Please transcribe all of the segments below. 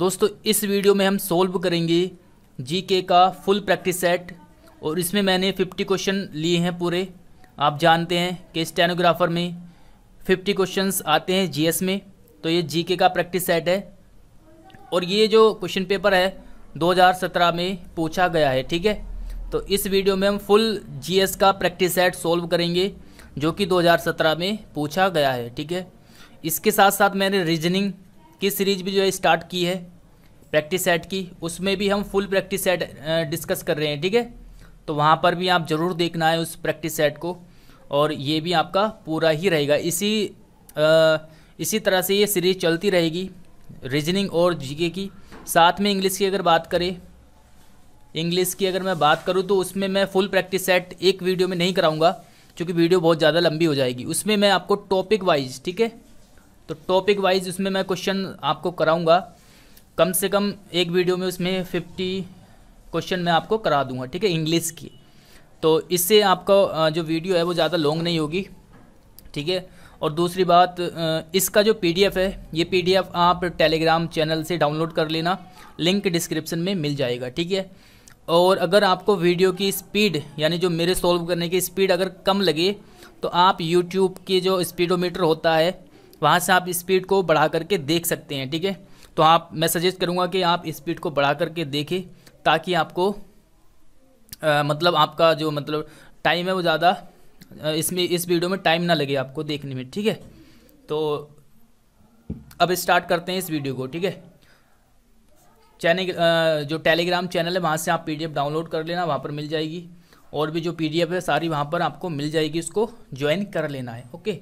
दोस्तों इस वीडियो में हम सोल्व करेंगे जीके का फुल प्रैक्टिस सेट और इसमें मैंने 50 क्वेश्चन लिए हैं पूरे आप जानते हैं कि स्टेनोग्राफर में 50 क्वेश्चंस आते हैं जीएस में तो ये जीके का प्रैक्टिस सेट है और ये जो क्वेश्चन पेपर है 2017 में पूछा गया है ठीक है तो इस वीडियो में हम फुल जी का प्रैक्टिस सेट सोल्व करेंगे जो कि दो में पूछा गया है ठीक है इसके साथ साथ मैंने रीजनिंग किस सीरीज भी जो है स्टार्ट की है प्रैक्टिस सेट की उसमें भी हम फुल प्रैक्टिस सेट डिस्कस कर रहे हैं ठीक है तो वहाँ पर भी आप ज़रूर देखना है उस प्रैक्टिस सेट को और ये भी आपका पूरा ही रहेगा इसी आ, इसी तरह से ये सीरीज चलती रहेगी रीजनिंग और जीके की साथ में इंग्लिश की अगर बात करें इंग्लिश की अगर मैं बात करूँ तो उसमें मैं फुल प्रैक्टिस सेट एक वीडियो में नहीं कराऊँगा क्योंकि वीडियो बहुत ज़्यादा लंबी हो जाएगी उसमें मैं आपको टॉपिक वाइज ठीक है तो टॉपिक वाइज उसमें मैं क्वेश्चन आपको कराऊंगा कम से कम एक वीडियो में उसमें फिफ्टी क्वेश्चन मैं आपको करा दूंगा ठीक है इंग्लिश की तो इससे आपका जो वीडियो है वो ज़्यादा लॉन्ग नहीं होगी ठीक है और दूसरी बात इसका जो पीडीएफ है ये पीडीएफ आप टेलीग्राम चैनल से डाउनलोड कर लेना लिंक डिस्क्रिप्शन में मिल जाएगा ठीक है और अगर आपको वीडियो की स्पीड यानी जो मेरे सॉल्व करने की स्पीड अगर कम लगे तो आप यूट्यूब की जो स्पीडोमीटर होता है वहाँ से आप स्पीड को बढ़ा करके देख सकते हैं ठीक है तो आप मैं सजेस्ट करूँगा कि आप स्पीड को बढ़ा करके देखें ताकि आपको आ, मतलब आपका जो मतलब टाइम है वो ज़्यादा इसमें इस वीडियो में टाइम ना लगे आपको देखने में ठीक है तो अब स्टार्ट करते हैं इस वीडियो को ठीक है चैनल जो टेलीग्राम चैनल है वहाँ से आप पीडीएफ डाउनलोड कर लेना वहाँ पर मिल जाएगी और भी जो पीडीएफ है सारी वहाँ पर आपको मिल जाएगी उसको ज्वाइन कर लेना है ओके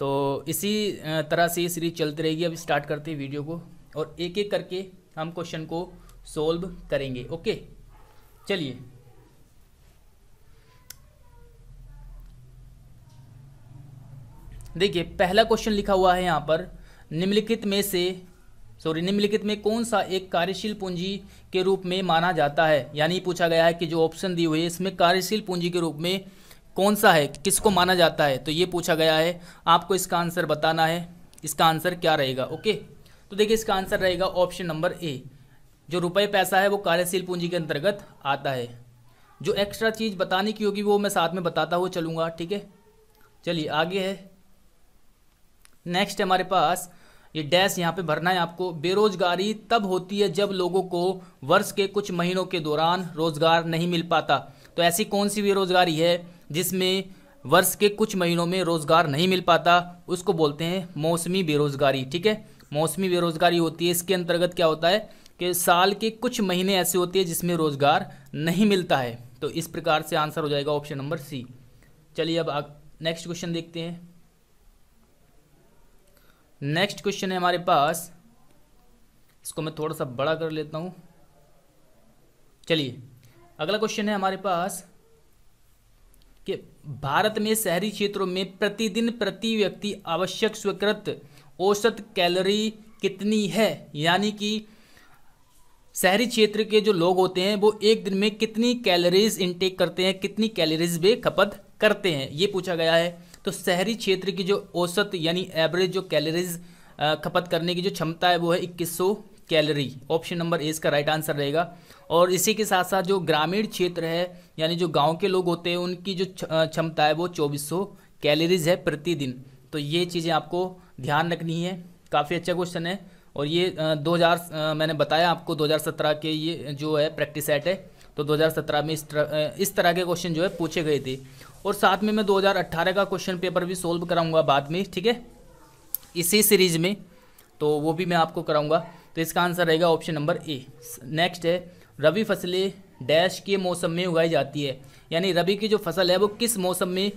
तो इसी तरह से ये सीरीज चलती रहेगी अब स्टार्ट करते हैं वीडियो को और एक एक करके हम क्वेश्चन को सोल्व करेंगे ओके चलिए देखिए पहला क्वेश्चन लिखा हुआ है यहाँ पर निम्नलिखित में से सॉरी निम्नलिखित में कौन सा एक कार्यशील पूंजी के रूप में माना जाता है यानी पूछा गया है कि जो ऑप्शन दिए हुए है इसमें कार्यशील पूंजी के रूप में कौन सा है किसको माना जाता है तो ये पूछा गया है आपको इसका आंसर बताना है इसका आंसर क्या रहेगा ओके तो देखिए इसका आंसर रहेगा ऑप्शन नंबर ए जो रुपये पैसा है वो कार्यशील पूंजी के अंतर्गत आता है जो एक्स्ट्रा चीज़ बताने की होगी वो मैं साथ में बताता हुआ चलूंगा ठीक है चलिए आगे है नेक्स्ट हमारे पास ये डैश यहाँ पे भरना है आपको बेरोजगारी तब होती है जब लोगों को वर्ष के कुछ महीनों के दौरान रोजगार नहीं मिल पाता तो ऐसी कौन सी बेरोजगारी है जिसमें वर्ष के कुछ महीनों में रोज़गार नहीं मिल पाता उसको बोलते हैं मौसमी बेरोज़गारी ठीक है मौसमी बेरोज़गारी होती है इसके अंतर्गत क्या होता है कि साल के कुछ महीने ऐसे होते हैं जिसमें रोज़गार नहीं मिलता है तो इस प्रकार से आंसर हो जाएगा ऑप्शन नंबर सी चलिए अब नेक्स्ट क्वेश्चन देखते हैं नेक्स्ट क्वेश्चन है हमारे पास इसको मैं थोड़ा सा बड़ा कर लेता हूँ चलिए अगला क्वेश्चन है हमारे पास कि भारत में शहरी क्षेत्रों में प्रतिदिन प्रति व्यक्ति आवश्यक स्वीकृत औसत कैलोरी कितनी है यानी कि शहरी क्षेत्र के जो लोग होते हैं वो एक दिन में कितनी कैलोरीज इनटेक करते हैं कितनी कैलोरीज वे खपत करते हैं ये पूछा गया है तो शहरी क्षेत्र की जो औसत यानी एवरेज जो कैलोरीज खपत करने की जो क्षमता है वो है इक्कीस कैलरी ऑप्शन नंबर ए इसका राइट आंसर रहेगा और इसी के साथ साथ जो ग्रामीण क्षेत्र है यानी जो गांव के लोग होते हैं उनकी जो क्षमता है वो 2400 कैलोरीज है प्रतिदिन तो ये चीज़ें आपको ध्यान रखनी है काफ़ी अच्छा क्वेश्चन है और ये दो मैंने बताया आपको 2017 के ये जो है प्रैक्टिस सेट है तो 2017 में इस तरह इस तरह के क्वेश्चन जो है पूछे गए थे और साथ में मैं 2018 का क्वेश्चन पेपर भी सोल्व कराऊंगा बाद में ठीक है इसी सीरीज़ में तो वो भी मैं आपको कराऊंगा तो इसका आंसर रहेगा ऑप्शन नंबर ए नेक्स्ट है रवि फसलें डैश के मौसम में उगाई जाती है यानी रवि की जो फसल है वो किस मौसम में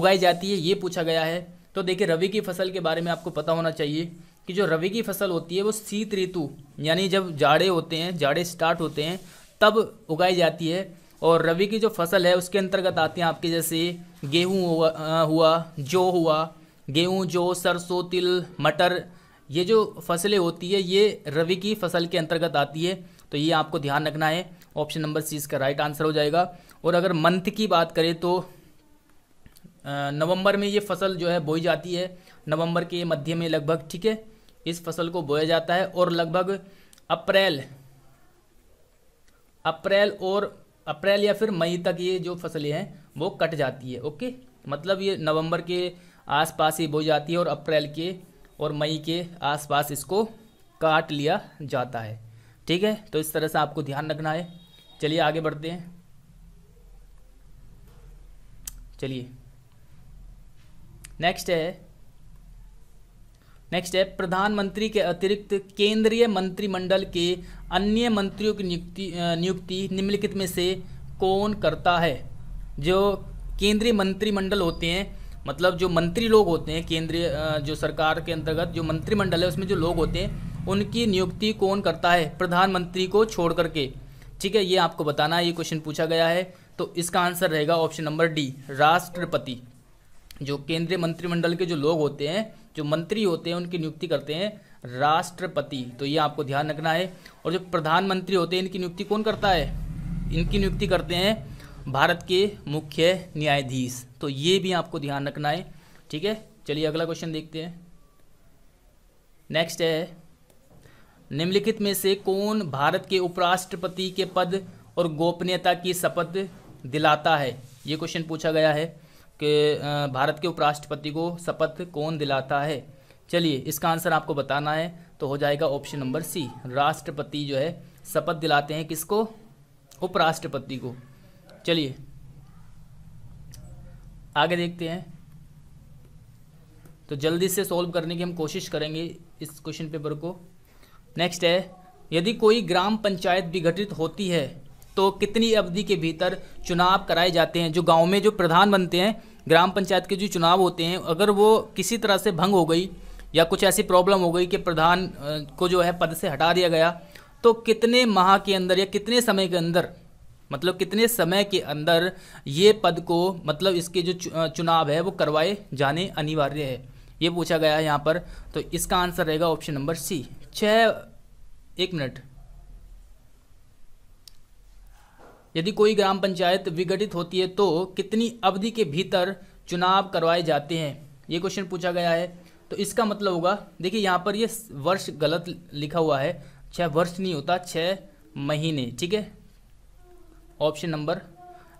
उगाई जाती है ये पूछा गया है तो देखिए रवि की फसल के बारे में आपको पता होना चाहिए कि जो रवि की फसल होती है वो शीत ऋतु यानी जब जाड़े होते हैं जाड़े स्टार्ट होते हैं तब उगाई जाती है और रवि की जो फसल है उसके अंतर्गत आते हैं आपके जैसे गेहूँ हुआ, हुआ हुआ गेहूँ जौ सरसों तिल मटर ये जो फसलें होती है ये रवि की फसल के अंतर्गत आती है तो ये आपको ध्यान रखना है ऑप्शन नंबर सी इसका राइट आंसर हो जाएगा और अगर मंथ की बात करें तो नवंबर में ये फसल जो है बोई जाती है नवंबर के मध्य में लगभग ठीक है इस फसल को बोया जाता है और लगभग अप्रैल अप्रैल और अप्रैल या फिर मई तक ये जो फसलें हैं वो कट जाती है ओके मतलब ये नवंबर के आसपास ही बोई जाती है और अप्रैल के और मई के आसपास इसको काट लिया जाता है ठीक है तो इस तरह से आपको ध्यान रखना है चलिए आगे बढ़ते हैं चलिए नेक्स्ट है नेक्स्ट है प्रधानमंत्री के अतिरिक्त केंद्रीय मंत्रिमंडल के अन्य मंत्रियों की नियुक्ति नियुक्ति निम्नलिखित में से कौन करता है जो केंद्रीय मंत्रिमंडल होते हैं मतलब जो मंत्री लोग होते हैं केंद्रीय जो सरकार के अंतर्गत जो मंत्रिमंडल है उसमें जो लोग होते हैं उनकी नियुक्ति कौन करता है प्रधानमंत्री को छोड़ करके ठीक है ये आपको बताना है ये क्वेश्चन पूछा गया है तो इसका आंसर रहेगा ऑप्शन नंबर डी राष्ट्रपति जो केंद्रीय मंत्रिमंडल के जो लोग होते हैं जो मंत्री होते हैं उनकी नियुक्ति करते हैं राष्ट्रपति तो ये आपको ध्यान रखना है और जो प्रधानमंत्री होते हैं इनकी नियुक्ति कौन करता है इनकी नियुक्ति करते हैं भारत के मुख्य न्यायाधीश तो ये भी आपको ध्यान रखना है ठीक है चलिए अगला क्वेश्चन देखते हैं नेक्स्ट है निम्नलिखित में से कौन भारत के उपराष्ट्रपति के पद और गोपनीयता की शपथ दिलाता है ये क्वेश्चन पूछा गया है कि भारत के उपराष्ट्रपति को शपथ कौन दिलाता है चलिए इसका आंसर आपको बताना है तो हो जाएगा ऑप्शन नंबर सी राष्ट्रपति जो है शपथ दिलाते हैं किसको उपराष्ट्रपति को चलिए आगे देखते हैं तो जल्दी से सॉल्व करने की हम कोशिश करेंगे इस क्वेश्चन पेपर को नेक्स्ट है यदि कोई ग्राम पंचायत विघटित होती है तो कितनी अवधि के भीतर चुनाव कराए जाते हैं जो गांव में जो प्रधान बनते हैं ग्राम पंचायत के जो चुनाव होते हैं अगर वो किसी तरह से भंग हो गई या कुछ ऐसी प्रॉब्लम हो गई कि प्रधान को जो है पद से हटा दिया गया तो कितने माह के अंदर या कितने समय के अंदर मतलब कितने समय के अंदर ये पद को मतलब इसके जो चुनाव है वो करवाए जाने अनिवार्य है ये पूछा गया है यहाँ पर तो इसका आंसर रहेगा ऑप्शन नंबर सी छः एक मिनट यदि कोई ग्राम पंचायत विघटित होती है तो कितनी अवधि के भीतर चुनाव करवाए जाते हैं ये क्वेश्चन पूछा गया है तो इसका मतलब होगा देखिए यहाँ पर ये वर्ष गलत लिखा हुआ है छः वर्ष नहीं होता छः महीने ठीक है ऑप्शन नंबर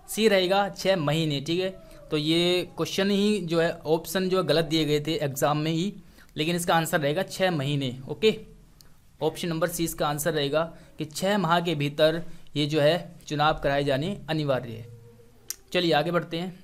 सी रहेगा छः महीने ठीक है तो ये क्वेश्चन ही जो है ऑप्शन जो है गलत दिए गए थे एग्ज़ाम में ही लेकिन इसका आंसर रहेगा छः महीने ओके ऑप्शन नंबर सी इसका आंसर रहेगा कि छः माह के भीतर ये जो है चुनाव कराए जाने अनिवार्य है चलिए आगे बढ़ते हैं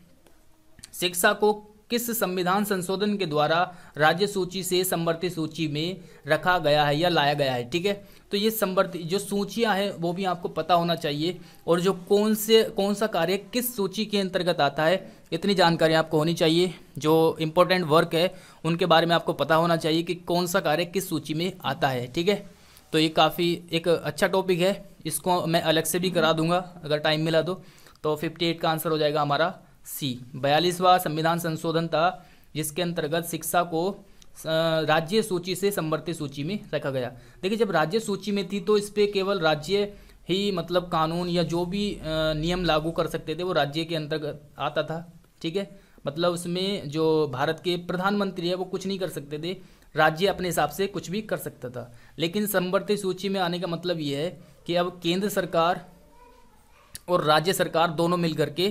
शिक्षा को किस संविधान संशोधन के द्वारा राज्य सूची से समवर्ती सूची में रखा गया है या लाया गया है ठीक है तो ये संवर्धित जो सूचियाँ हैं वो भी आपको पता होना चाहिए और जो कौन से कौन सा कार्य किस सूची के अंतर्गत आता है इतनी जानकारी आपको होनी चाहिए जो इम्पोर्टेंट वर्क है उनके बारे में आपको पता होना चाहिए कि कौन सा कार्य किस सूची में आता है ठीक है तो ये काफ़ी एक अच्छा टॉपिक है इसको मैं अलग से भी करा दूंगा अगर टाइम मिला तो तो 58 का आंसर हो जाएगा हमारा सी बयालीसवा संविधान संशोधन था जिसके अंतर्गत शिक्षा को राज्य सूची से समवर्ती सूची में रखा गया देखिए जब राज्य सूची में थी तो इस पर केवल राज्य ही मतलब कानून या जो भी नियम लागू कर सकते थे वो राज्य के अंतर्गत आता था ठीक है मतलब उसमें जो भारत के प्रधानमंत्री है वो कुछ नहीं कर सकते थे राज्य अपने हिसाब से कुछ भी कर सकता था लेकिन समवर्ती सूची में आने का मतलब ये है कि अब केंद्र सरकार और राज्य सरकार दोनों मिलकर के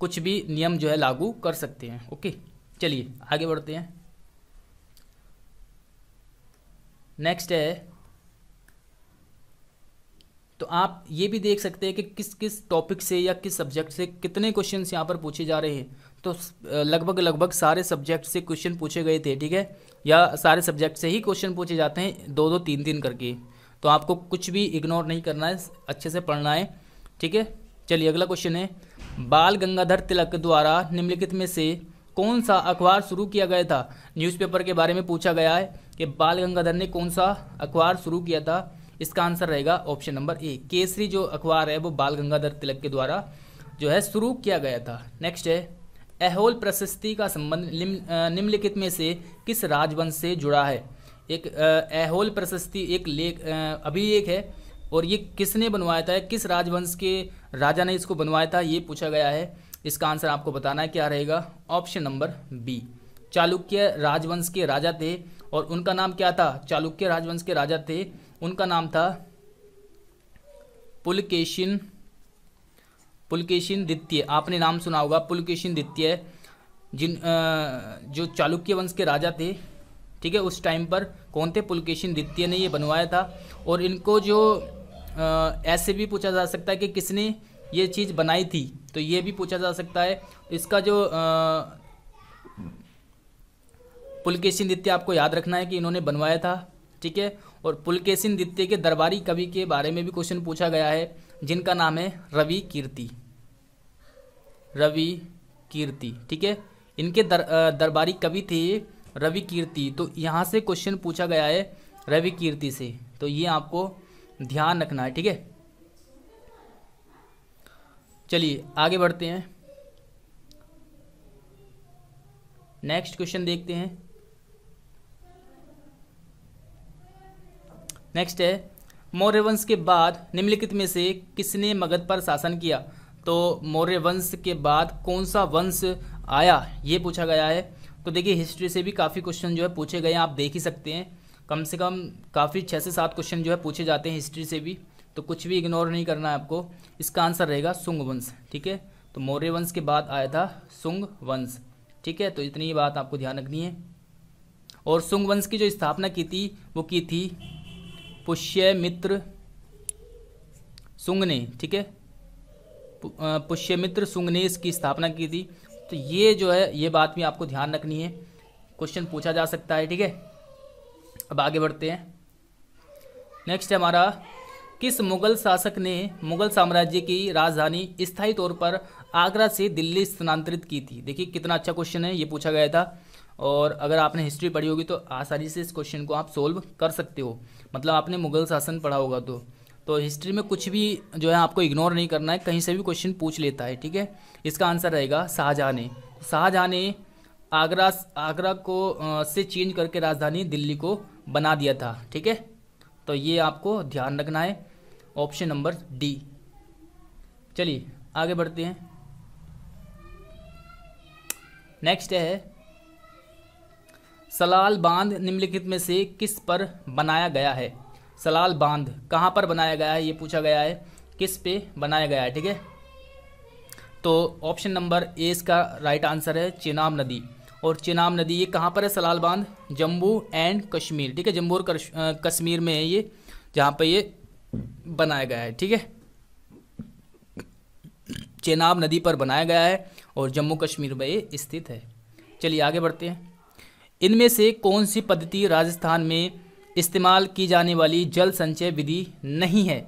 कुछ भी नियम जो है लागू कर सकते हैं ओके चलिए आगे बढ़ते हैं नेक्स्ट है तो आप ये भी देख सकते हैं कि किस किस टॉपिक से या किस सब्जेक्ट से कितने क्वेश्चन यहाँ पर पूछे जा रहे हैं तो लगभग लगभग सारे सब्जेक्ट से क्वेश्चन पूछे गए थे ठीक है या सारे सब्जेक्ट से ही क्वेश्चन पूछे जाते हैं दो दो तीन तीन करके तो आपको कुछ भी इग्नोर नहीं करना है अच्छे से पढ़ना है ठीक है चलिए अगला क्वेश्चन है बाल गंगाधर तिलक द्वारा निम्नलिखित में से कौन सा अखबार शुरू किया गया था न्यूज़पेपर के बारे में पूछा गया है कि बाल गंगाधर ने कौन सा अखबार शुरू किया था इसका आंसर रहेगा ऑप्शन नंबर ए केसरी जो अखबार है वो बाल गंगाधर तिलक के द्वारा जो है शुरू किया गया था नेक्स्ट है एहोल प्रशस्ति का संबंध निम्नलिखित में से किस राजवंश से जुड़ा है एक एहोल प्रशस्ति एक लेख अभिलेख है और ये किसने बनवाया था किस राजवंश के राजा ने इसको बनवाया था ये पूछा गया है इसका आंसर आपको बताना है क्या रहेगा ऑप्शन नंबर बी चालुक्य राजवंश के राजा थे और उनका नाम क्या था चालुक्य राजवंश के राजा थे उनका नाम था पुलकेशिन पुलकेशिन द्वितीय आपने नाम सुना होगा पुलकेशिन द्वितीय जिन जो चालुक्य वंश के राजा थे ठीक है उस टाइम पर कौन थे पुलकेशिन द्वितीय ने ये बनवाया था और इनको जो ऐसे भी पूछा जा सकता है कि किसने ये चीज़ बनाई थी तो ये भी पूछा जा सकता है इसका जो पुलकेशिन दित्य आपको याद रखना है कि इन्होंने बनवाया था ठीक है और पुलकेशिन दित्य के दरबारी कवि के बारे में भी क्वेश्चन पूछा गया है जिनका नाम है रवि कीर्ति रवि कीर्ति ठीक है इनके दर, दरबारी कवि थे रवि कीर्ति तो यहाँ से क्वेश्चन पूछा गया है रवि कीर्ति से तो ये आपको ध्यान रखना है ठीक है चलिए आगे बढ़ते हैं नेक्स्ट क्वेश्चन देखते हैं नेक्स्ट है मौर्य वंश के बाद निम्नलिखित में से किसने मगध पर शासन किया तो मौर्य वंश के बाद कौन सा वंश आया ये पूछा गया है तो देखिए हिस्ट्री से भी काफ़ी क्वेश्चन जो है पूछे गए हैं आप देख ही सकते हैं कम से कम काफ़ी छः से सात क्वेश्चन जो है पूछे जाते हैं हिस्ट्री से भी तो कुछ भी इग्नोर नहीं करना है आपको इसका आंसर रहेगा सुंग वंश ठीक है तो मौर्य वंश के बाद आया था सुंग वंश ठीक है तो इतनी ही बात आपको ध्यान रखनी है और सुंग वंश की जो स्थापना की थी वो की थी पुष्य मित्र सुंग ने ठीक है पुष्यमित्र सुंग ने इसकी स्थापना की थी तो ये जो है ये बात भी आपको ध्यान रखनी है क्वेश्चन पूछा जा सकता है ठीक है अब आगे बढ़ते हैं नेक्स्ट है हमारा किस मुगल शासक ने मुगल साम्राज्य की राजधानी स्थायी तौर पर आगरा से दिल्ली स्थानांतरित की थी देखिए कितना अच्छा क्वेश्चन है ये पूछा गया था और अगर आपने हिस्ट्री पढ़ी होगी तो आसानी से इस क्वेश्चन को आप सोल्व कर सकते हो मतलब आपने मुगल शासन पढ़ा होगा तो तो हिस्ट्री में कुछ भी जो है आपको इग्नोर नहीं करना है कहीं से भी क्वेश्चन पूछ लेता है ठीक है इसका आंसर रहेगा शाहजहाँ ने शाहजहाँ ने आगरा आगरा को आ, से चेंज करके राजधानी दिल्ली को बना दिया था ठीक है तो ये आपको ध्यान रखना है ऑप्शन नंबर डी चलिए आगे बढ़ते हैं नेक्स्ट है सलाल बांध निम्नलिखित में से किस पर बनाया गया है सलाल बांध कहाँ पर बनाया गया है ये पूछा गया है किस पे बनाया गया है ठीक है तो ऑप्शन नंबर ए इसका राइट आंसर है चेनाब नदी और चेनाब नदी ये कहाँ पर है सलाल बांध जम्मू एंड कश्मीर ठीक है जम्मू और कश्मीर में है ये जहाँ पर ये बनाया गया है ठीक है चेनाब नदी पर बनाया गया है और जम्मू कश्मीर में ये स्थित है चलिए आगे बढ़ते हैं इनमें से कौन सी पद्धति राजस्थान में इस्तेमाल की जाने वाली जल संचय विधि नहीं है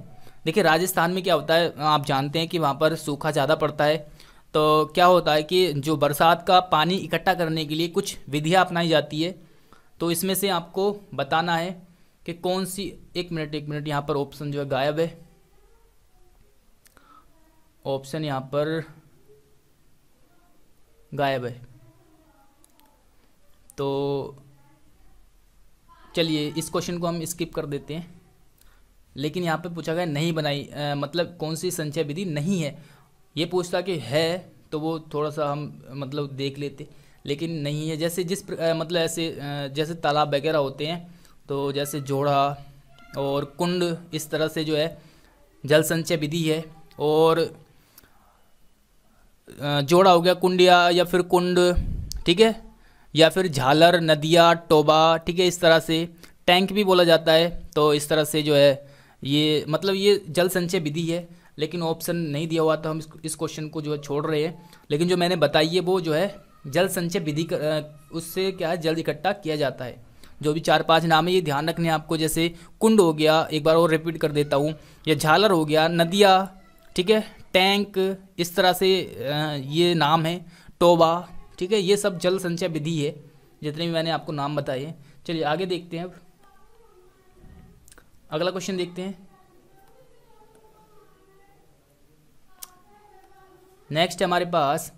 देखिए राजस्थान में क्या होता है आप जानते हैं कि वहाँ पर सूखा ज़्यादा पड़ता है तो क्या होता है कि जो बरसात का पानी इकट्ठा करने के लिए कुछ विधियाँ अपनाई जाती है तो इसमें से आपको बताना है कि कौन सी एक मिनट एक मिनट यहाँ पर ऑप्शन जो है गायब है ऑप्शन यहाँ पर गायब है तो चलिए इस क्वेश्चन को हम स्किप कर देते हैं लेकिन यहाँ पे पूछा गया नहीं बनाई आ, मतलब कौन सी संचय विधि नहीं है ये पूछता कि है तो वो थोड़ा सा हम मतलब देख लेते लेकिन नहीं है जैसे जिस आ, मतलब ऐसे आ, जैसे तालाब वगैरह होते हैं तो जैसे जोड़ा और कुंड इस तरह से जो है जल संचय विधि है और जोड़ा हो गया कुंड या, या फिर कुंड ठीक है या फिर झालर नदिया टोबा ठीक है इस तरह से टैंक भी बोला जाता है तो इस तरह से जो है ये मतलब ये जल संचय विधि है लेकिन ऑप्शन नहीं दिया हुआ था तो हम इस क्वेश्चन को जो है छोड़ रहे हैं लेकिन जो मैंने बताई है वो जो है जल संचय विधि उससे क्या है जल इकट्ठा किया जाता है जो भी चार पांच नाम है ये ध्यान रखने आपको जैसे कुंड हो गया एक बार और रिपीट कर देता हूँ या झालर हो गया नदिया ठीक है टैंक इस तरह से ये नाम है टोबा ठीक है ये सब जल संचय विधि है जितने भी मैंने आपको नाम बताए हैं चलिए आगे देखते हैं अब अगला क्वेश्चन देखते हैं नेक्स्ट हमारे पास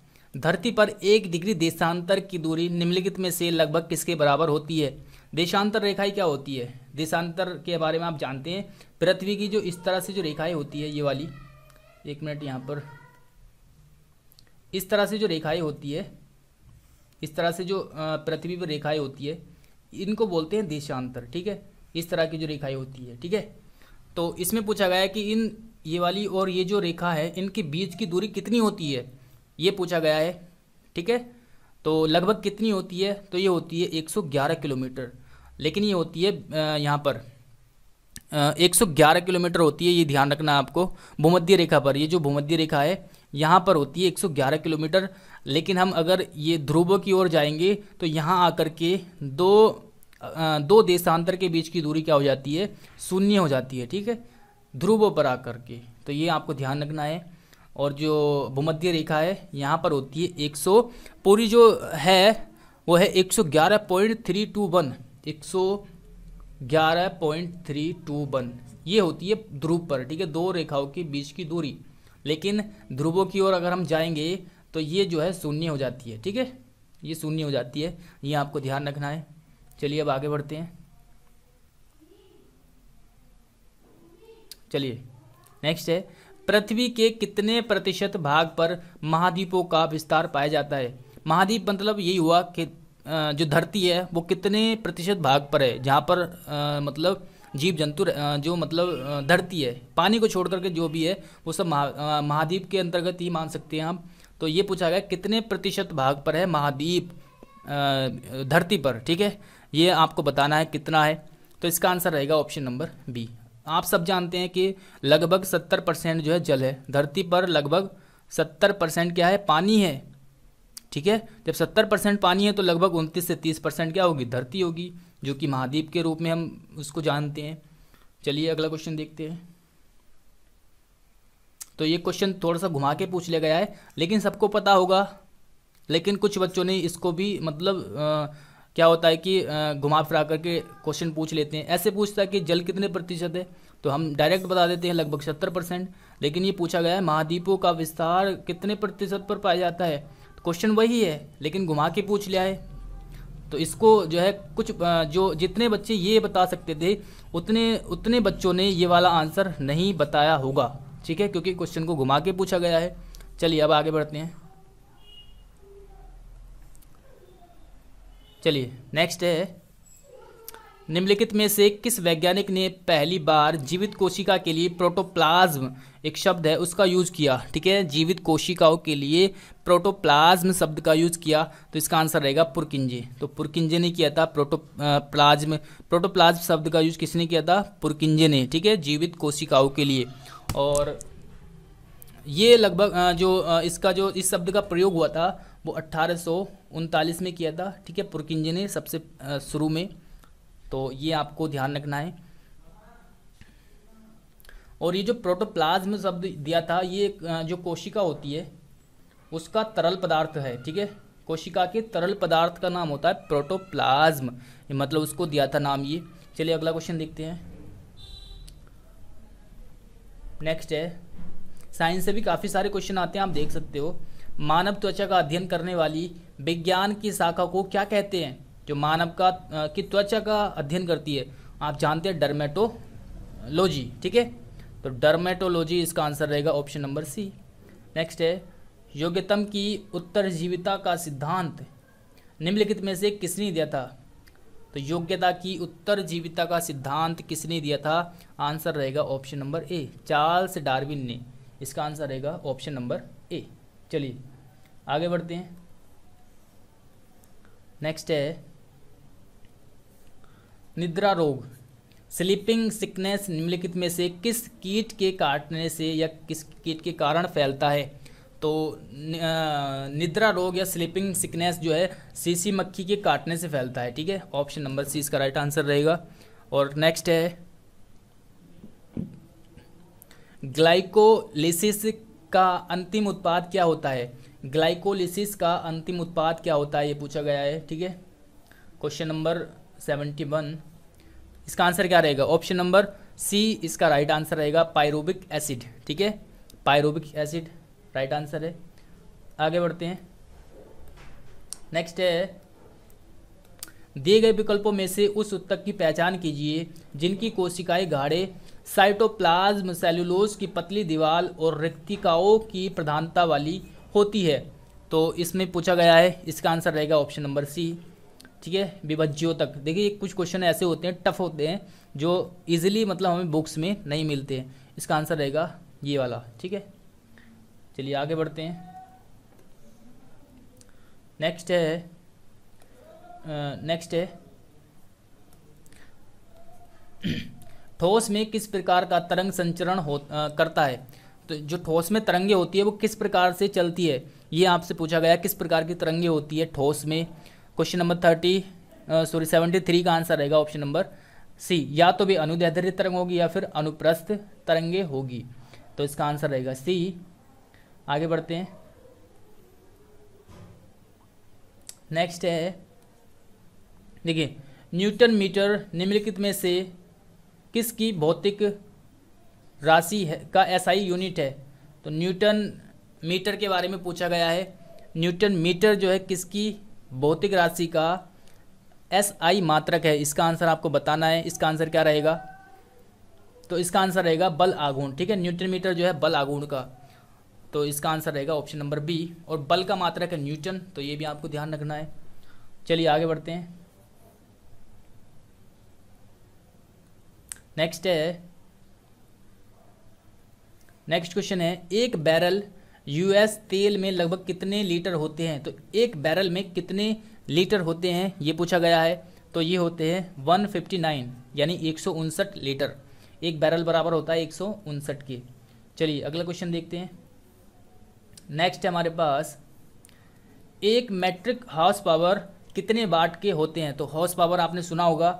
धरती पर एक डिग्री देशांतर की दूरी निम्नलिखित में से लगभग किसके बराबर होती है देशांतर रेखाएं क्या होती है देशांतर के बारे में आप जानते हैं पृथ्वी की जो इस तरह से जो रेखाएं होती है ये वाली एक मिनट यहाँ पर इस तरह से जो रेखाएं होती है इस तरह से जो पृथ्वी पर रेखाएं होती है इनको बोलते हैं देशांतर ठीक है इस तरह की जो रेखाएं होती है ठीक है तो इसमें पूछा गया है कि इन ये वाली और ये जो रेखा है इनके बीच की दूरी कितनी होती है ये पूछा गया है ठीक है तो लगभग कितनी होती है तो ये होती है 111 किलोमीटर लेकिन ये होती है यहाँ पर 111 किलोमीटर होती है ये ध्यान रखना आपको भूमध्य रेखा पर ये जो भूमध्य रेखा है यहाँ पर होती है 111 किलोमीटर लेकिन हम अगर ये ध्रुव की ओर जाएंगे तो यहाँ आकर के दो दो देशांतर के बीच की दूरी क्या हो जाती है शून्य हो जाती है ठीक है ध्रुवों पर आकर के तो ये आपको ध्यान रखना है और जो भूमध्य रेखा है यहाँ पर होती है 100 पूरी जो है वो है 111.321 111.321 ये होती है ध्रुव पर ठीक है दो रेखाओं के बीच की दूरी लेकिन ध्रुवों की ओर अगर हम जाएंगे तो ये जो है शून्य हो जाती है ठीक है ये शून्य हो जाती है ये आपको ध्यान रखना है चलिए अब आगे बढ़ते हैं चलिए नेक्स्ट है पृथ्वी के कितने प्रतिशत भाग पर महाद्वीपों का विस्तार पाया जाता है महाद्वीप मतलब यही हुआ कि जो धरती है वो कितने प्रतिशत भाग पर है जहाँ पर आ, मतलब जीव जंतु जो मतलब धरती है पानी को छोड़ करके जो भी है वो सब महा महाद्वीप के अंतर्गत ही मान सकते हैं हम तो ये पूछा गया कितने प्रतिशत भाग पर है महाद्वीप धरती पर ठीक है ये आपको बताना है कितना है तो इसका आंसर रहेगा ऑप्शन नंबर बी आप सब जानते हैं कि लगभग सत्तर परसेंट जो है जल है धरती पर लगभग सत्तर परसेंट क्या है पानी है ठीक है जब सत्तर परसेंट पानी है तो लगभग उनतीस से तीस परसेंट क्या होगी धरती होगी जो कि महाद्वीप के रूप में हम उसको जानते हैं चलिए अगला क्वेश्चन देखते हैं तो ये क्वेश्चन थोड़ा सा घुमा के पूछ लिया गया है लेकिन सबको पता होगा लेकिन कुछ बच्चों ने इसको भी मतलब आ, क्या होता है कि घुमा फिरा करके क्वेश्चन पूछ लेते हैं ऐसे पूछता है कि जल कितने प्रतिशत है तो हम डायरेक्ट बता देते हैं लगभग सत्तर परसेंट लेकिन ये पूछा गया है महाद्वीपों का विस्तार कितने प्रतिशत पर पाया जाता है क्वेश्चन तो वही है लेकिन घुमा के पूछ लिया है तो इसको जो है कुछ जो जितने बच्चे ये बता सकते थे उतने उतने बच्चों ने ये वाला आंसर नहीं बताया होगा ठीक है क्योंकि क्वेश्चन को घुमा के पूछा गया है चलिए अब आगे बढ़ते हैं चलिए नेक्स्ट है निम्नलिखित में से किस वैज्ञानिक ने पहली बार जीवित कोशिका के लिए प्रोटोप्लाज्म एक शब्द है उसका यूज किया ठीक है जीवित कोशिकाओं के लिए प्रोटोप्लाज्म शब्द का यूज किया तो इसका आंसर रहेगा पुरकिंजे तो पुरकिंजे ने किया था प्रोटो प्लाज्म प्रोटोप्लाज्म शब्द का यूज किसने किया था पुरकिंजे ने ठीक है जीवित कोशिकाओं के लिए और ये लगभग जो इसका जो इस शब्द का प्रयोग हुआ था वो अट्ठारह में किया था ठीक है पुरकिंज ने सबसे शुरू में तो ये आपको ध्यान रखना है और ये जो प्रोटोप्लाज्म शब्द दिया था ये जो कोशिका होती है उसका तरल पदार्थ है ठीक है कोशिका के तरल पदार्थ का नाम होता है प्रोटोप्लाज्म मतलब उसको दिया था नाम ये चलिए अगला क्वेश्चन देखते हैं नेक्स्ट है साइंस से भी काफ़ी सारे क्वेश्चन आते हैं आप देख सकते हो मानव त्वचा का अध्ययन करने वाली विज्ञान की शाखा को क्या कहते हैं जो मानव का की त्वचा का अध्ययन करती है आप जानते हैं डर्मेटोलॉजी ठीक है तो डर्मेटोलॉजी इसका आंसर रहेगा ऑप्शन नंबर सी नेक्स्ट है योग्यतम की उत्तर जीविता का सिद्धांत निम्नलिखित में से किसने दिया था तो योग्यता की उत्तर जीविता का सिद्धांत किसने दिया था आंसर रहेगा option number A Charles Darwin ने इसका आंसर रहेगा ऑप्शन नंबर ए चलिए आगे बढ़ते हैं नेक्स्ट है निद्रा रोग स्लीपिंग सिकनेस निम्नलिखित में से किस कीट के काटने से या किस कीट के कारण फैलता है तो निद्रा रोग या स्लीपिंग सिकनेस जो है सीसी मक्खी के काटने से फैलता है ठीक है ऑप्शन नंबर सी इसका राइट आंसर रहेगा और नेक्स्ट है ग्लाइकोलिसिस का अंतिम उत्पाद क्या होता है ग्लाइकोलिसिस का अंतिम उत्पाद क्या होता है ये पूछा गया है ठीक है क्वेश्चन नंबर सेवेंटी वन इसका आंसर क्या रहेगा ऑप्शन नंबर सी इसका राइट आंसर रहेगा पायरूबिक एसिड ठीक है पायरूबिक एसिड राइट आंसर है आगे बढ़ते हैं नेक्स्ट है दिए गए विकल्पों में से उस उत्तक की पहचान कीजिए जिनकी कोशिकाएं गाढ़े साइटोप्लाज्म सेलुलोज की पतली दीवार और रिक्तिकाओं की प्रधानता वाली होती है तो इसमें पूछा गया है इसका आंसर रहेगा ऑप्शन नंबर सी ठीक है विभज्यों तक देखिए कुछ क्वेश्चन ऐसे होते हैं टफ होते हैं जो इजिली मतलब हमें बुक्स में नहीं मिलते हैं इसका आंसर रहेगा ये वाला ठीक है चलिए आगे बढ़ते हैं नेक्स्ट है नेक्स्ट है ठोस में किस प्रकार का तरंग संचरण हो आ, करता है तो जो ठोस में तरंगे होती है वो किस प्रकार से चलती है ये आपसे पूछा गया किस प्रकार की तरंगे होती है ठोस में question number thirty sorry seventy three का आंसर रहेगा ऑप्शन नंबर सी या तो भी अनुदैर्ध्य तरंग होगी या फिर अनुप्रस्थ तरंगे होगी तो इसका आंसर रहेगा सी आगे बढ़ते हैं नेक्स्ट है देखिए न्यूटन मीटर निम्नलिखित में से किसकी भौतिक राशि है का एसआई यूनिट है तो न्यूटन मीटर के बारे में पूछा गया है न्यूटन मीटर जो है किसकी भौतिक राशि का एसआई मात्रक है इसका आंसर आपको बताना है इसका आंसर क्या रहेगा तो इसका आंसर रहेगा बल आगुण ठीक है न्यूटन मीटर जो है बल आगुण का तो इसका आंसर रहेगा ऑप्शन नंबर बी और बल का मात्रा का न्यूटन तो ये भी आपको ध्यान रखना है चलिए आगे बढ़ते हैं नेक्स्ट है नेक्स्ट क्वेश्चन है एक बैरल यूएस तेल में लगभग कितने लीटर होते हैं तो एक बैरल में कितने लीटर होते हैं ये पूछा गया है तो ये होते हैं वन यानी एक लीटर एक बैरल बराबर होता है एक के चलिए अगला क्वेश्चन देखते हैं नेक्स्ट हमारे पास एक मैट्रिक हॉर्स पावर कितने वाट के होते हैं तो हॉर्स पावर आपने सुना होगा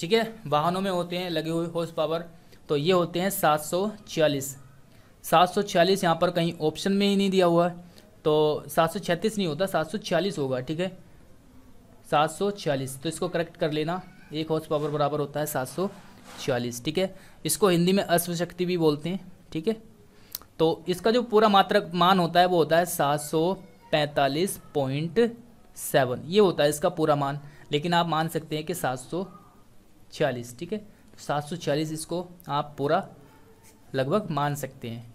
ठीक है वाहनों में होते हैं लगे हुए हॉर्स पावर तो ये होते हैं सात सौ छियालीस सात सौ छियालीस यहाँ पर कहीं ऑप्शन में ही नहीं दिया हुआ है तो सात सौ छत्तीस नहीं होता सात सौ छियालीस होगा ठीक है सात सौ छियालीस तो इसको करेक्ट कर लेना एक हॉर्स पावर बराबर होता है सात सौ छियालीस ठीक है इसको हिंदी में अश्वशक्ति भी बोलते हैं ठीक है तो इसका जो पूरा मात्रक मान होता है वो होता है सात सौ पैंतालीस पॉइंट सेवन ये होता है इसका पूरा मान लेकिन आप मान सकते हैं कि सात सौ छियालीस ठीक है तो सात सौ छियालीस इसको आप पूरा लगभग मान सकते हैं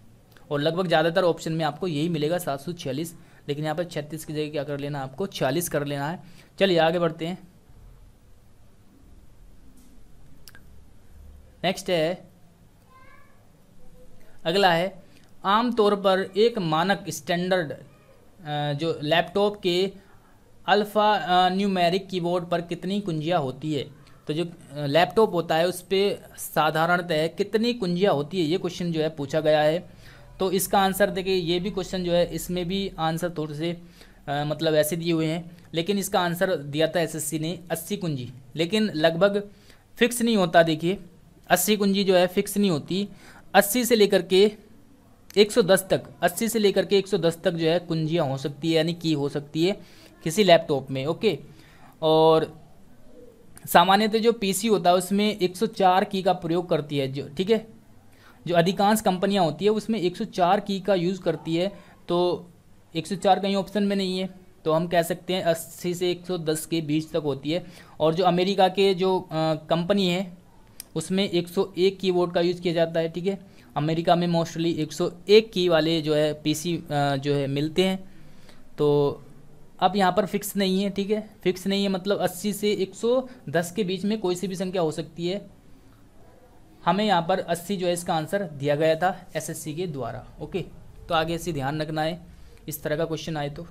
और लगभग ज़्यादातर ऑप्शन में आपको यही मिलेगा सात सौ छियालीस लेकिन यहाँ पर छत्तीस की जगह क्या कर लेना आपको छियालीस कर लेना है चलिए आगे बढ़ते हैं नेक्स्ट है अगला है आम तौर पर एक मानक स्टैंडर्ड जो लैपटॉप के अल्फ़ा न्यूमेरिक कीबोर्ड पर कितनी कुंजियाँ होती है तो जो लैपटॉप होता है उस पर साधारणतः कितनी कुंजियाँ होती है ये क्वेश्चन जो है पूछा गया है तो इसका आंसर देखिए ये भी क्वेश्चन जो है इसमें भी आंसर थोड़े से आ, मतलब ऐसे दिए हुए हैं लेकिन इसका आंसर दिया था एसएससी ने अस्सी कुंजी लेकिन लगभग फिक्स नहीं होता देखिए अस्सी कुंजी जो है फिक्स नहीं होती अस्सी से लेकर के 110 तक 80 से लेकर के 110 तक जो है कुंजियाँ हो सकती है यानी की हो सकती है किसी लैपटॉप में ओके और सामान्यतः जो पीसी होता है उसमें 104 की का प्रयोग करती है जो ठीक है जो अधिकांश कंपनियां होती है उसमें 104 की का यूज़ करती है तो 104 कहीं ऑप्शन में नहीं है तो हम कह सकते हैं 80 से 110 के बीच तक होती है और जो अमेरिका के जो कंपनी है उसमें 101 कीबोर्ड का यूज़ किया जाता है ठीक है अमेरिका में मोस्टली 101 की वाले जो है पीसी जो है मिलते हैं तो अब यहाँ पर फिक्स नहीं है ठीक है फिक्स नहीं है मतलब 80 से 110 के बीच में कोई सी भी संख्या हो सकती है हमें यहाँ पर 80 जो है इसका आंसर दिया गया था एसएससी के द्वारा ओके तो आगे इसे ध्यान रखना है इस तरह का क्वेश्चन आए तो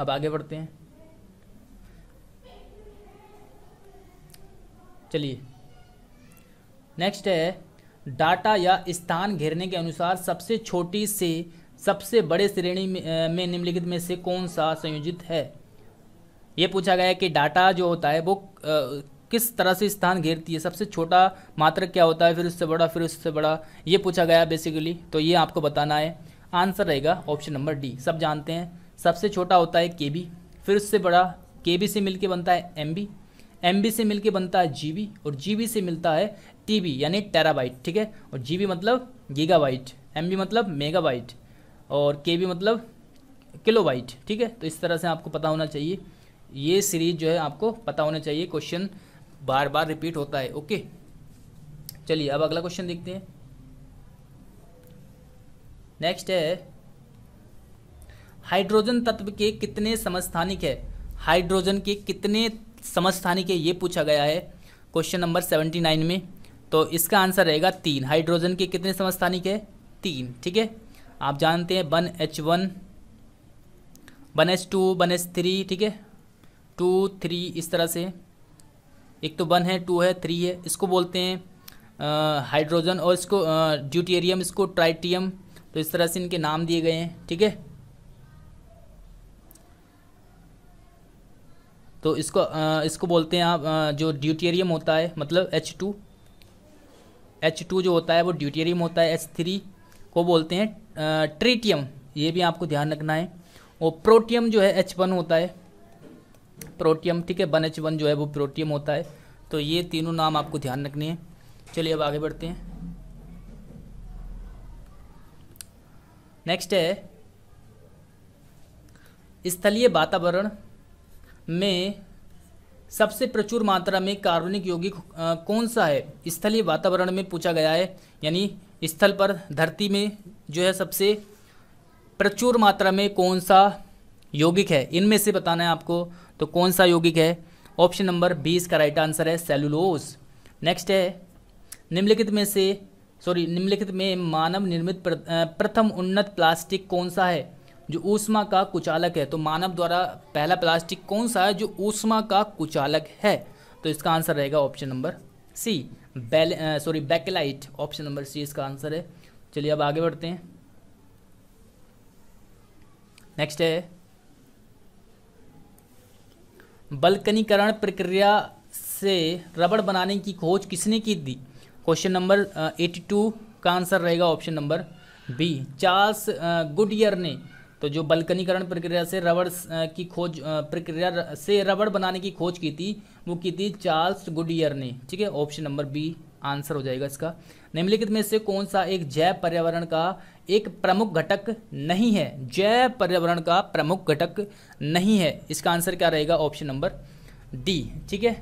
अब आगे बढ़ते हैं चलिए नेक्स्ट है डाटा या स्थान घेरने के अनुसार सबसे छोटी से सबसे बड़े श्रेणी में निम्नलिखित में से कौन सा संयोजित है ये पूछा गया है कि डाटा जो होता है वो किस तरह से स्थान घेरती है सबसे छोटा मात्र क्या होता है फिर उससे बड़ा फिर उससे बड़ा ये पूछा गया बेसिकली तो ये आपको बताना है आंसर रहेगा ऑप्शन नंबर डी सब जानते हैं सबसे छोटा होता है के बी फिर उससे बड़ा के बी से मिलके बनता है एम बी एम बी से मिलके बनता है जी बी और जी बी से मिलता है टीबी यानी टेराबाइट ठीक है और जीबी मतलब गीगाबाइट एमबी मतलब मेगाबाइट और केबी मतलब किलोबाइट ठीक है तो इस तरह से आपको पता होना चाहिए ये सीरीज जो है आपको पता होना चाहिए क्वेश्चन बार बार रिपीट होता है ओके चलिए अब अगला क्वेश्चन देखते हैं नेक्स्ट है हाइड्रोजन तत्व के कितने समस्थानिक है हाइड्रोजन के कितने समस्थानिक है ये पूछा गया है क्वेश्चन नंबर सेवेंटी नाइन में तो इसका आंसर रहेगा तीन हाइड्रोजन के कितने समस्थानिक है तीन ठीक है आप जानते हैं one H one one H two one H three ठीक है टू थ्री इस तरह से एक तो वन है टू है थ्री है इसको बोलते हैं हाइड्रोजन और इसको ड्यूटेरियम इसको ट्राइटियम तो इस तरह से इनके नाम दिए गए हैं ठीक है तो इसको आ, इसको बोलते हैं आप आ, जो ड्यूटेरियम होता है मतलब एच टू एच टू जो होता है वो ड्यूटेरियम होता है एच थ्री को बोलते हैं ट्रीटियम ये भी आपको ध्यान रखना है और प्रोटियम जो है एच वन होता है प्रोटियम ठीक है वन एच वन जो है वो प्रोटियम होता है तो ये तीनों नाम आपको ध्यान रखने हैं चलिए अब आगे बढ़ते हैं नेक्स्ट है स्थलीय वातावरण में सबसे प्रचुर मात्रा में कार्बनिक यौगिक कौन सा है स्थलीय वातावरण में पूछा गया है यानी स्थल पर धरती में जो है सबसे प्रचुर मात्रा में कौन सा यौगिक है इनमें से बताना है आपको तो कौन सा यौगिक है ऑप्शन नंबर बीस का राइट आंसर है सेलुलोज नेक्स्ट है निम्नलिखित में से सॉरी निम्नलिखित में मानव निर्मित प्रथम उन्नत प्लास्टिक कौन सा है जो ऊष्मा का कुचालक है तो मानव द्वारा पहला प्लास्टिक कौन सा है जो ऊष्मा का कुचालक है तो इसका आंसर रहेगा option number C bell sorry backlight option number C इसका आंसर है चलिए अब आगे बढ़ते हैं नेक्स्ट है बल्कनीकरण प्रक्रिया से रबड़ बनाने की खोज किसने की थी क्वेश्चन नंबर एटी टू का आंसर रहेगा option number B Charles Goodyear ने तो जो बल्कनीकरण प्रक्रिया से रबड़ की खोज प्रक्रिया से रबड़ बनाने की खोज की थी वो की थी चार्ल्स गुडियर ने ठीक है ऑप्शन नंबर बी आंसर हो जाएगा इसका निम्नलिखित में से कौन सा एक जैव पर्यावरण का एक प्रमुख घटक नहीं है जैव पर्यावरण का प्रमुख घटक नहीं है इसका आंसर क्या रहेगा ऑप्शन नंबर डी ठीक है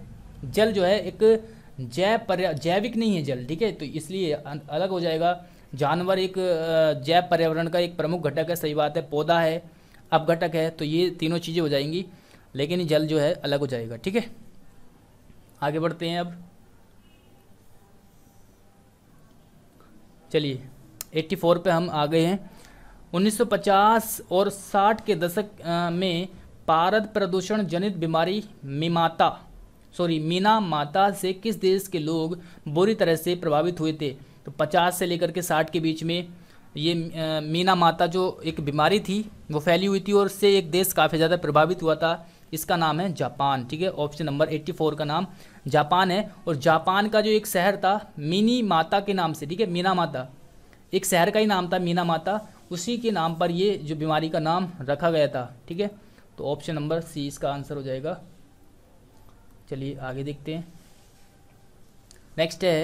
जल जो है एक जैव पर्या जैविक नहीं है जल ठीक है तो इसलिए अलग हो जाएगा जानवर एक जैव पर्यावरण का एक प्रमुख घटक है सही बात है पौधा है अपघटक है तो ये तीनों चीज़ें हो जाएंगी लेकिन जल जो है अलग हो जाएगा ठीक है आगे बढ़ते हैं अब चलिए 84 पे हम आ गए हैं 1950 और 60 के दशक में पारद प्रदूषण जनित बीमारी मीमाता सॉरी मीना माता से किस देश के लोग बुरी तरह से प्रभावित हुए थे तो पचास से लेकर के साठ के बीच में ये मीना माता जो एक बीमारी थी वो फैली हुई थी और उससे एक देश काफ़ी ज़्यादा प्रभावित हुआ था इसका नाम है जापान ठीक है ऑप्शन नंबर 84 का नाम जापान है और जापान का जो एक शहर था मिनी माता के नाम से ठीक है मीना माता एक शहर का ही नाम था मीना माता उसी के नाम पर ये जो बीमारी का नाम रखा गया था ठीक है तो ऑप्शन नंबर सी इसका आंसर हो जाएगा चलिए आगे देखते हैं नेक्स्ट है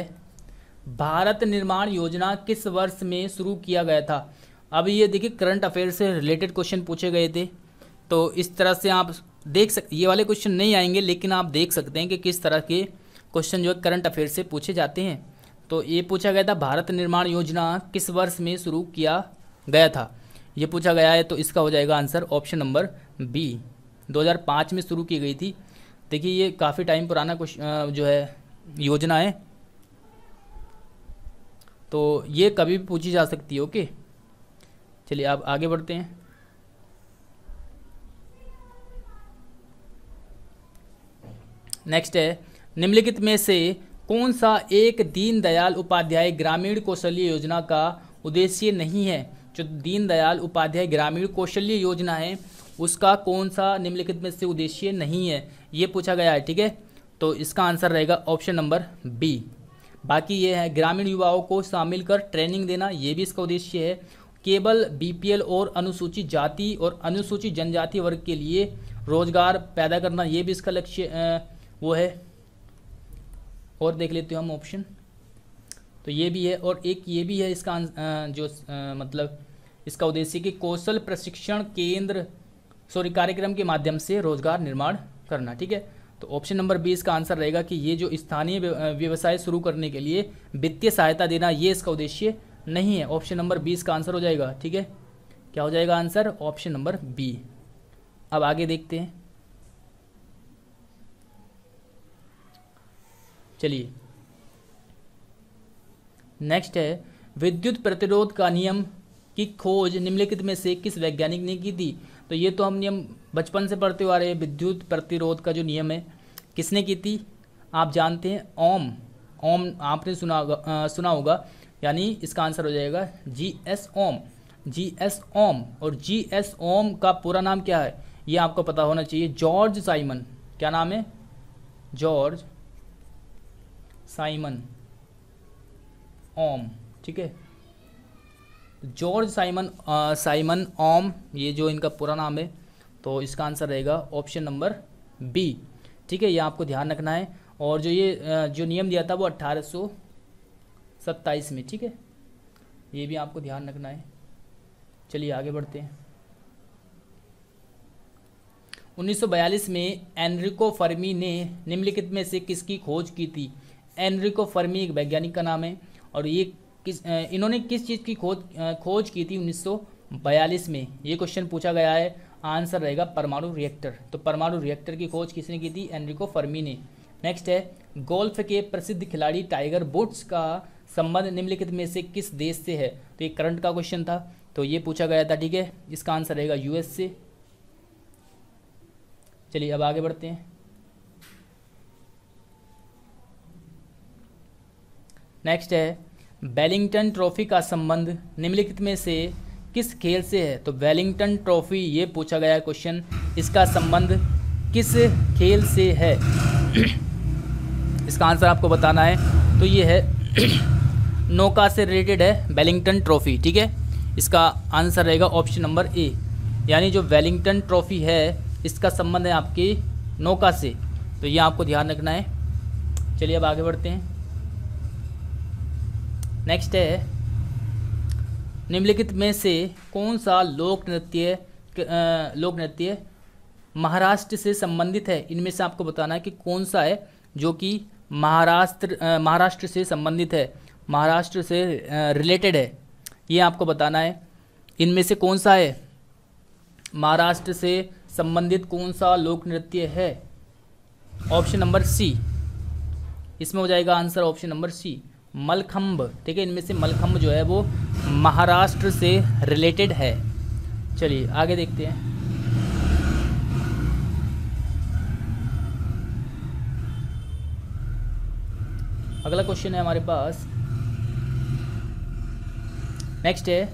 भारत निर्माण योजना किस वर्ष में शुरू किया गया था अब ये देखिए करंट अफेयर से रिलेटेड क्वेश्चन पूछे गए थे तो इस तरह से आप देख सक ये वाले क्वेश्चन नहीं आएंगे लेकिन आप देख सकते हैं कि किस तरह के क्वेश्चन जो है करंट अफेयर से पूछे जाते हैं तो ये पूछा गया था भारत निर्माण योजना किस वर्ष में शुरू किया गया था ये पूछा गया है तो इसका हो जाएगा आंसर ऑप्शन नंबर बी 2005 में शुरू की गई थी देखिए ये काफ़ी टाइम पुराना क्वेश्चन जो है योजना है तो ये कभी भी पूछी जा सकती है ओके चलिए आप आगे बढ़ते हैं नेक्स्ट है निम्नलिखित में से कौन सा एक दीनदयाल उपाध्याय ग्रामीण कौशल्य योजना का उद्देश्य नहीं है जो दीनदयाल उपाध्याय ग्रामीण कौशल्य योजना है उसका कौन सा निम्नलिखित में से उद्देश्य नहीं है ये पूछा गया है ठीक है तो इसका आंसर रहेगा ऑप्शन नंबर बी बाकी ये है ग्रामीण युवाओं को शामिल कर ट्रेनिंग देना ये भी इसका उद्देश्य है केवल बीपीएल और अनुसूचित जाति और अनुसूचित जनजाति वर्ग के लिए रोजगार पैदा करना ये भी इसका लक्ष्य वो है और देख लेते हम ऑप्शन तो ये भी है और एक ये भी है इसका जो मतलब इसका उद्देश्य कि कौशल प्रशिक्षण केंद्र सॉरी कार्यक्रम के माध्यम से रोजगार निर्माण करना ठीक है तो ऑप्शन नंबर बी इसका आंसर रहेगा कि ये जो स्थानीय व्यवसाय शुरू करने के लिए वित्तीय सहायता देना ये इसका उद्देश्य नहीं है ऑप्शन नंबर बी इसका आंसर हो जाएगा ठीक है क्या हो जाएगा आंसर ऑप्शन नंबर बी अब आगे देखते हैं चलिए नेक्स्ट है विद्युत प्रतिरोध का नियम की खोज निम्नलिखित में से किस वैज्ञानिक ने की थी तो ये तो हम नियम बचपन से पढ़ते हुए आ रहे हैं विद्युत प्रतिरोध का जो नियम है किसने की थी आप जानते हैं ओम ओम आपने सुना होगा आ, सुना होगा यानी इसका आंसर हो जाएगा जी एस ओम जी एस ओम और जी एस ओम का पूरा नाम क्या है ये आपको पता होना चाहिए जॉर्ज साइमन क्या नाम है जॉर्ज साइमन ओम ठीक है जॉर्ज साइमन साइमन ओम ये जो इनका पूरा नाम है तो इसका आंसर रहेगा ऑप्शन नंबर बी ठीक है ये आपको ध्यान रखना है और जो ये जो नियम दिया था वो अट्ठारह में ठीक है ये भी आपको ध्यान रखना है चलिए आगे बढ़ते हैं 1942 में एनरिको फर्मी ने निम्नलिखित में से किसकी खोज की थी एनरिको फर्मी एक वैज्ञानिक का नाम है और ये किस इन्होंने किस चीज़ की खोज खोज की थी 1942 में ये क्वेश्चन पूछा गया है आंसर रहेगा परमाणु रिएक्टर तो परमाणु रिएक्टर की खोज किसने की थी एनरिको फर्मी ने नेक्स्ट है गोल्फ के प्रसिद्ध खिलाड़ी टाइगर बुट्स का संबंध निम्नलिखित में से किस देश से है तो ये करंट का क्वेश्चन था तो ये पूछा गया था ठीक है इसका आंसर रहेगा यूएस से चलिए अब आगे बढ़ते हैं नेक्स्ट है वेलिंगटन ट्रॉफी का संबंध निम्नलिखित में से किस खेल से है तो वेलिंगटन ट्रॉफी ये पूछा गया क्वेश्चन इसका संबंध किस खेल से है इसका आंसर आपको बताना है तो ये है नौका से रिलेटेड है वेलिंगटन ट्रॉफी ठीक है इसका आंसर रहेगा ऑप्शन नंबर ए यानी जो वेलिंगटन ट्रॉफी है इसका संबंध है आपकी नौका से तो ये आपको ध्यान रखना है चलिए अब आगे बढ़ते हैं नेक्स्ट है निम्नलिखित में से कौन सा लोक नृत्य लोक नृत्य महाराष्ट्र से संबंधित है इनमें से आपको बताना है कि कौन सा है जो कि महाराष्ट्र महाराष्ट्र से संबंधित है महाराष्ट्र से रिलेटेड है ये आपको बताना है इनमें से कौन सा है महाराष्ट्र से संबंधित कौन सा लोक नृत्य है ऑप्शन नंबर सी इसमें हो जाएगा answer option number C mallakhamb ठीक है इनमें से मलखम्ब जो है वो महाराष्ट्र से रिलेटेड है चलिए आगे देखते हैं अगला क्वेश्चन है हमारे पास नेक्स्ट है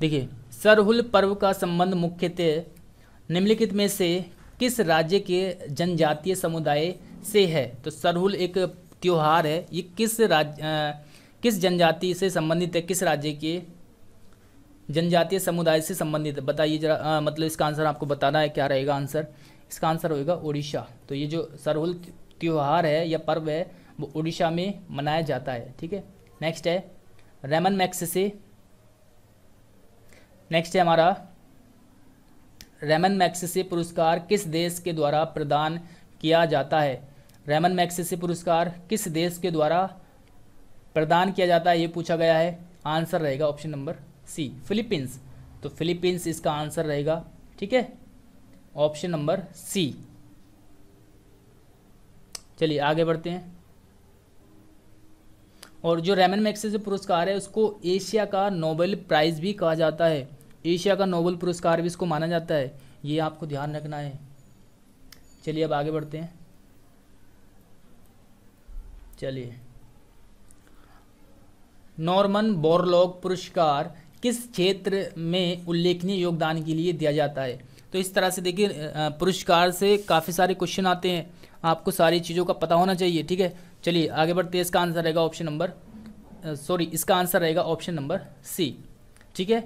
देखिए सरहुल पर्व का संबंध मुख्यतः निम्नलिखित में से किस राज्य के जनजातीय समुदाय से है तो सरहुल एक त्यौहार है ये किस राज्य किस जनजाति से संबंधित है किस राज्य के जनजातीय समुदाय से संबंधित है बताइए जरा मतलब इसका आंसर आपको बताना है क्या रहेगा आंसर इसका आंसर होगा उड़ीसा तो ये जो सरहुल त्यौहार है या पर्व है वो उड़ीसा में मनाया जाता है ठीक है नेक्स्ट है रेमन से नेक्स्ट है हमारा रेमन मैक्स से पुरस्कार किस देश के द्वारा प्रदान किया जाता है रेमन मैक्सेसे पुरस्कार किस देश के द्वारा प्रदान किया जाता है ये पूछा गया है आंसर रहेगा ऑप्शन नंबर सी फिलीपींस तो फिलीपींस इसका आंसर रहेगा ठीक है ऑप्शन नंबर सी चलिए आगे बढ़ते हैं और जो रेमन मैक्सेसे पुरस्कार है उसको एशिया का नोबेल प्राइज़ भी कहा जाता है एशिया का नोबेल पुरस्कार भी इसको माना जाता है ये आपको ध्यान रखना है चलिए अब आगे बढ़ते हैं चलिए नॉर्मन बोरलॉग पुरस्कार किस क्षेत्र में उल्लेखनीय योगदान के लिए दिया जाता है तो इस तरह से देखिए पुरस्कार से काफ़ी सारे क्वेश्चन आते हैं आपको सारी चीज़ों का पता होना चाहिए ठीक है चलिए आगे बढ़ते इसका आंसर रहेगा ऑप्शन नंबर सॉरी इसका आंसर रहेगा ऑप्शन नंबर सी ठीक है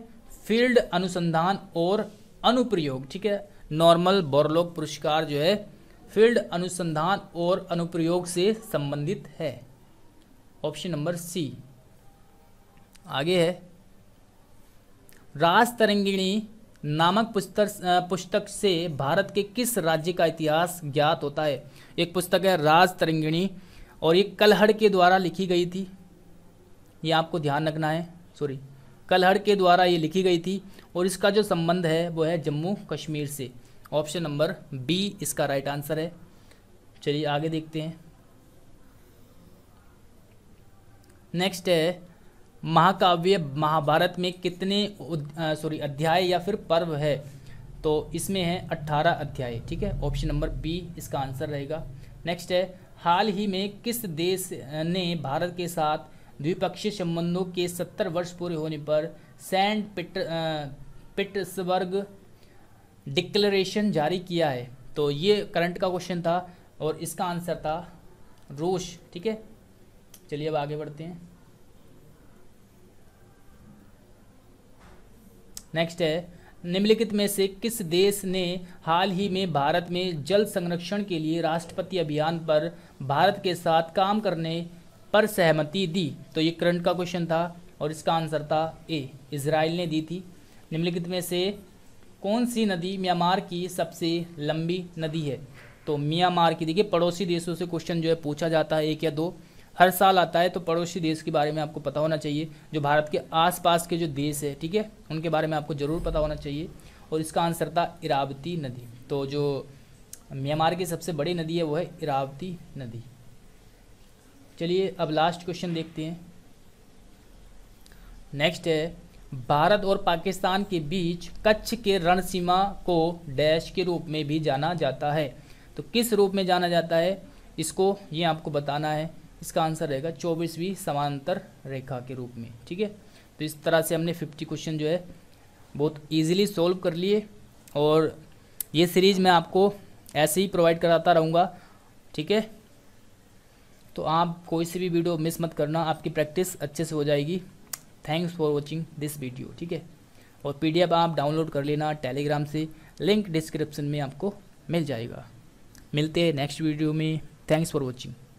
फील्ड अनुसंधान और अनुप्रयोग ठीक है नॉर्मल बोरलॉग पुरस्कार जो है फील्ड अनुसंधान और अनुप्रयोग से संबंधित है ऑप्शन नंबर सी आगे है राज तरंगिणी नामक पुस्तक पुस्तक से भारत के किस राज्य का इतिहास ज्ञात होता है एक पुस्तक है राज तरंगिणी और ये कलहड़ के द्वारा लिखी गई थी ये आपको ध्यान रखना है सॉरी कलहड़ के द्वारा ये लिखी गई थी और इसका जो संबंध है वो है जम्मू कश्मीर से ऑप्शन नंबर बी इसका राइट आंसर है चलिए आगे देखते हैं नेक्स्ट है महाकाव्य महाभारत में कितने सॉरी अध्याय या फिर पर्व है तो इसमें है अट्ठारह अध्याय ठीक है ऑप्शन नंबर बी इसका आंसर रहेगा नेक्स्ट है हाल ही में किस देश ने भारत के साथ द्विपक्षीय संबंधों के सत्तर वर्ष पूरे होने पर सेंट पिट, पिट्सबर्ग डिक्लेरेशन जारी किया है तो ये करंट का क्वेश्चन था और इसका आंसर था रोश ठीक है चलिए अब आगे बढ़ते हैं नेक्स्ट है निम्नलिखित में से किस देश ने हाल ही में भारत में जल संरक्षण के लिए राष्ट्रपति अभियान पर भारत के साथ काम करने पर सहमति दी तो ये करंट का क्वेश्चन था और इसका आंसर था ए इसराइल ने दी थी निम्नलिखित में से कौन सी नदी म्यांमार की सबसे लंबी नदी है तो म्यांमार की देखिए पड़ोसी देशों से क्वेश्चन जो है पूछा जाता है एक या दो हर साल आता है तो पड़ोसी देश के बारे में आपको पता होना चाहिए जो भारत के आसपास के जो देश है ठीक है उनके बारे में आपको ज़रूर पता होना चाहिए और इसका आंसर था इरावती नदी तो जो म्यांमार की सबसे बड़ी नदी है वो है इरावती नदी चलिए अब लास्ट क्वेश्चन देखते हैं नेक्स्ट है भारत और पाकिस्तान के बीच कच्छ के रण सीमा को डैश के रूप में भी जाना जाता है तो किस रूप में जाना जाता है इसको ये आपको बताना है इसका आंसर रहेगा चौबीसवीं समांतर रेखा के रूप में ठीक है तो इस तरह से हमने फिफ्टी क्वेश्चन जो है बहुत ईजिली सॉल्व कर लिए और ये सीरीज़ मैं आपको ऐसे ही प्रोवाइड कराता रहूँगा ठीक है तो आप कोई सी भी वीडियो मिस मत करना आपकी प्रैक्टिस अच्छे से हो जाएगी thanks for watching this video ठीक है और पी एफ आप डाउनलोड कर लेना टेलीग्राम से लिंक डिस्क्रिप्शन में आपको मिल जाएगा मिलते हैं नेक्स्ट वीडियो में थैंक्स फॉर वॉचिंग